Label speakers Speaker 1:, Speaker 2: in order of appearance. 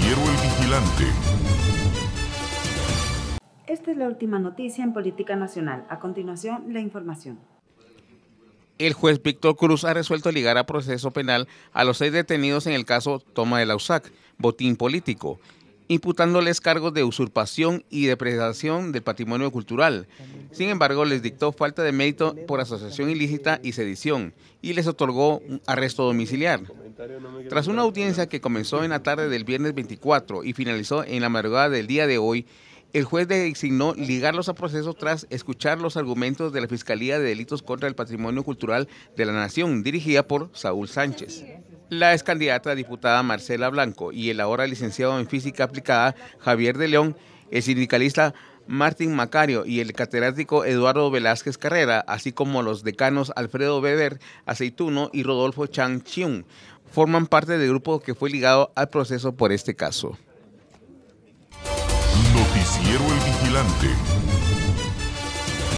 Speaker 1: El Vigilante.
Speaker 2: Esta es la última noticia en Política Nacional. A continuación, la información.
Speaker 3: El juez Víctor Cruz ha resuelto ligar a proceso penal a los seis detenidos en el caso Toma de la USAC, botín político, imputándoles cargos de usurpación y depredación del patrimonio cultural. Sin embargo, les dictó falta de mérito por asociación ilícita y sedición y les otorgó un arresto domiciliar. Tras una audiencia que comenzó en la tarde del viernes 24 y finalizó en la madrugada del día de hoy, el juez designó ligarlos a proceso tras escuchar los argumentos de la Fiscalía de Delitos contra el Patrimonio Cultural de la Nación, dirigida por Saúl Sánchez. La ex candidata diputada Marcela Blanco y el ahora licenciado en Física Aplicada Javier de León, el sindicalista Martín Macario y el catedrático Eduardo Velázquez Carrera, así como los decanos Alfredo Weber, Aceituno y Rodolfo Chang Chiung, forman parte del grupo que fue ligado al proceso por este caso.
Speaker 1: Noticiero El Vigilante.